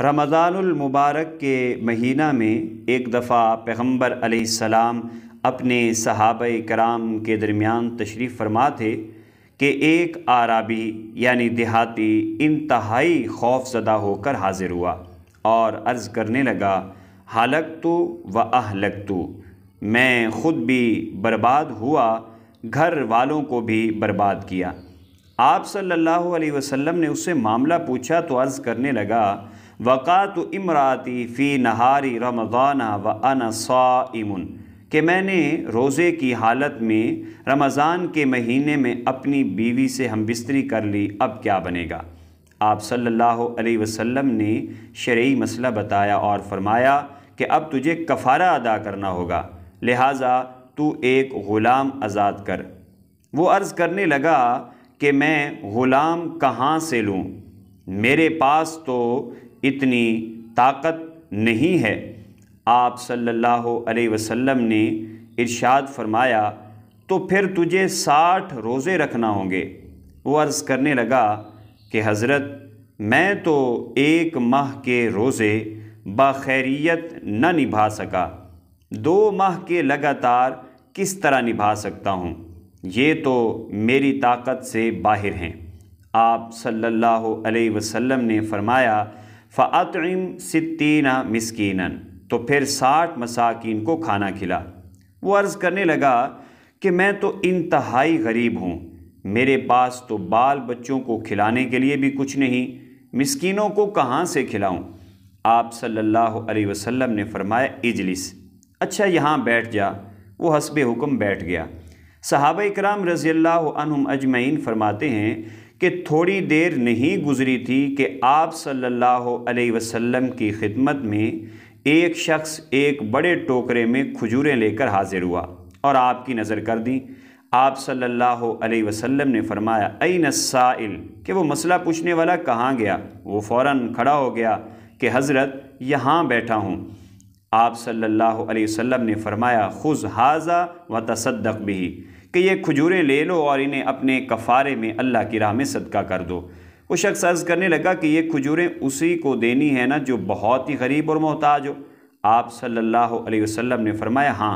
रमज़ानमबारक के महीना में एक दफ़ा पैगम्बर आसमाम अपने सहाब कराम के दरमियान तशरीफ़ फरमा थे कि एक आराबी यानी देहाती इंतहाई खौफजदा होकर हाजिर हुआ और अर्ज़ करने लगा हालक तो व अहलक तो मैं ख़ुद भी बर्बाद हुआ घर वालों को भी बर्बाद किया आप सल्लल्लाहु अलैहि वसल्लम ने उससे मामला पूछा तो अर्ज़ करने लगा वक़ात इमराती फ़ी नहारी रमज़ाना व अनसाइमन के मैंने रोज़े की हालत में रमज़ान के महीने में अपनी बीवी से हम बिस्तरी कर ली अब क्या बनेगा आप सल्लल्लाहु अलैहि वसल्लम ने शरय मसला बताया और फरमाया कि अब तुझे कफ़ारा अदा करना होगा लिहाजा तू एक ग़ुलाम आज़ाद कर वो अर्ज़ करने लगा कि मैं ग़ुलाम कहाँ से लूँ मेरे पास तो इतनी ताकत नहीं है आप सल्लल्लाहु अलैहि वसल्लम ने इरशाद फरमाया तो फिर तुझे साठ रोज़े रखना होंगे वो अर्ज़ करने लगा कि हज़रत मैं तो एक माह के रोज़े बखैरियत न निभा सका दो माह के लगातार किस तरह निभा सकता हूँ ये तो मेरी ताकत से बाहर हैं आप सल्लल्लाहु अलैहि वसल्लम ने फरमाया फ़ातम सितना मस्किन तो फिर साठ मसाकिन को खाना खिला वो अर्ज़ करने लगा कि मैं तो इंतहाई गरीब हूँ मेरे पास तो बाल बच्चों को खिलाने के लिए भी कुछ नहीं मस्किनों को कहाँ से खिलाऊँ आप सल्लल्लाहु अलैहि वसल्लम ने फरमाया इजलिस अच्छा यहाँ बैठ जा वो हसब हुक्म बैठ गया सहाब कराम रज़ी अजमैन फरमाते हैं कि थोड़ी देर नहीं गुजरी थी कि आप सल्लल्लाहु अलैहि वसल्लम की खिदमत में एक शख्स एक बड़े टोकरे में खजूरें लेकर हाजिर हुआ और आपकी नज़र कर दी आप सल्लल्लाहु अलैहि वसल्लम ने फरमाया अन साइल कि वो मसला पूछने वाला कहाँ गया वो फ़ौर खड़ा हो गया कि हज़रत यहाँ बैठा हूँ आप सल्लल्लाहु अलैहि वसल्लम ने फरमाया खुज हाजा व तसदक भी कि ये खजूरें ले लो और इन्हें अपने कफ़ारे में अल्लाह की राह में सदका कर दो वो शख्स अर्ज़ करने लगा कि ये खजूरें उसी को देनी है ना जो बहुत ही गरीब और मोहताज हो आप सल्लल्लाहु अलैहि वसल्लम ने फरमाया हाँ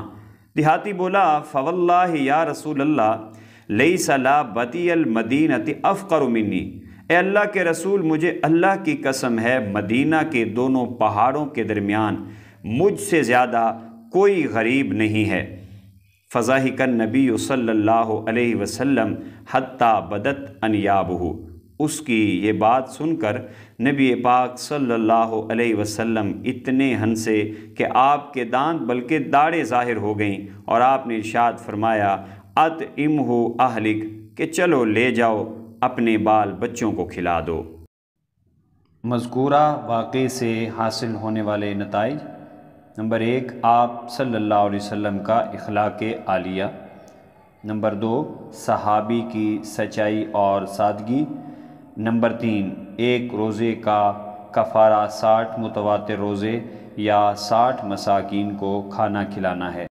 देहाती बोला फ़वल्ला या रसूल अल्लाह लई सला बतील मदीनति अफ़कर मिनी ए अल्लाह के रसूल मुझे अल्लाह की कसम है मदीना के दोनों पहाड़ों के दरमियान मुझसे ज़्यादा कोई गरीब नहीं है फ़ज़ाहिका नबी सल्ला वसम हत्ता बदत अनयाबहू उसकी ये बात सुनकर नबी पाक सल्लल्लाहु अलैहि वसल्लम इतने हंसे कि आपके दांत बल्कि दाढ़े ज़ाहिर हो गईं और आपने इर्शाद फरमाया अत इम हो आहलिक के चलो ले जाओ अपने बाल बच्चों को खिला दो मजकूरा वाक़े से हासिल होने वाले नतज नंबर एक आप सल्लल्लाहु अलैहि वसल्लम का अखलाक आलिया नंबर दो सहाबी की सच्चाई और सादगी नंबर तीन एक रोज़े का कफ़ारा साठ मुतवा रोज़े या साठ मसाकिन को खाना खिलाना है